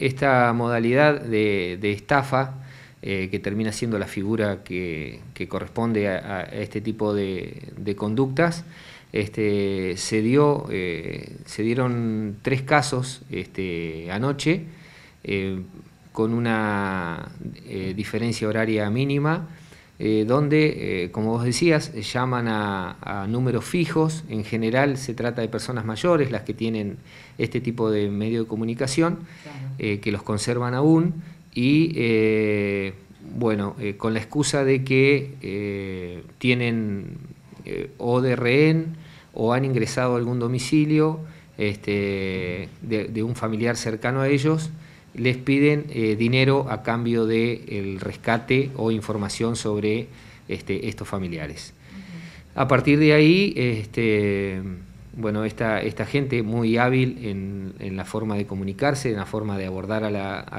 esta modalidad de, estafa, eh, que termina siendo la figura que, corresponde a, este tipo de, conductas, este, se, dio, eh, se dieron tres casos este, anoche eh, con una diferencia horaria mínima eh, donde, eh, como vos decías, eh, llaman a, números fijos, en general se trata de personas mayores las que tienen este tipo de medio de comunicación, que los conservan aún, y bueno, con la excusa de que tienen o de rehén o han ingresado a algún domicilio este, de un familiar cercano a ellos, les piden eh, dinero a cambio del rescate o información sobre este, estos familiares. A partir de ahí, este, bueno, esta, gente muy hábil en, la forma de comunicarse, en la forma de abordar a,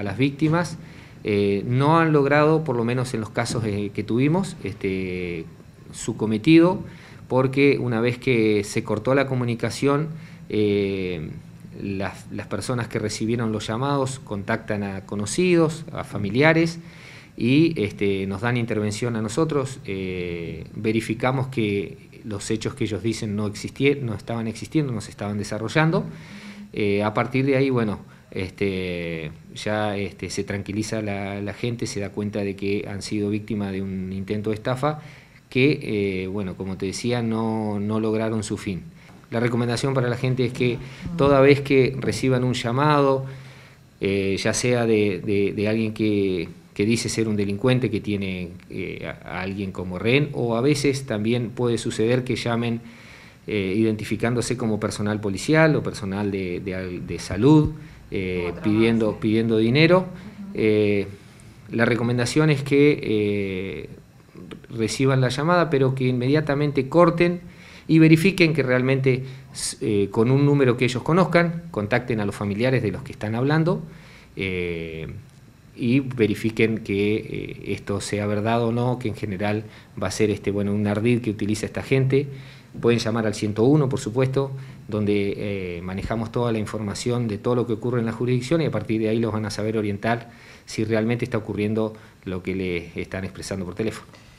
las víctimas, eh, no han logrado, por lo menos en los casos eh, que tuvimos, este, su cometido, porque una vez que se cortó la comunicación, las, personas que recibieron los llamados contactan a conocidos, a familiares y este, nos dan intervención a nosotros, eh, verificamos que los hechos que ellos dicen no, existían, no estaban existiendo, no se estaban desarrollando. Eh, a partir de ahí, bueno, este, ya este, se tranquiliza la, gente, se da cuenta de que han sido víctimas de un intento de estafa que, eh, bueno, como te decía, no lograron su fin. La recomendación para la gente es que toda vez que reciban un llamado, eh, ya sea de, alguien que, dice ser un delincuente, que tiene eh, a, alguien como rehén, o a veces también puede suceder que llamen eh, identificándose como personal policial o personal de, de salud, pidiendo, pidiendo dinero. la recomendación es que reciban la llamada, pero que inmediatamente corten y verifiquen que realmente eh, con un número que ellos conozcan, contacten a los familiares de los que están hablando eh, y verifiquen que eh, esto sea verdad o no, que en general va a ser este, bueno, un ardid que utiliza esta gente. Pueden llamar al 101, por supuesto, donde manejamos toda la información de todo lo que ocurre en la jurisdicción y a partir de ahí los van a saber orientar si realmente está ocurriendo lo que le están expresando por teléfono.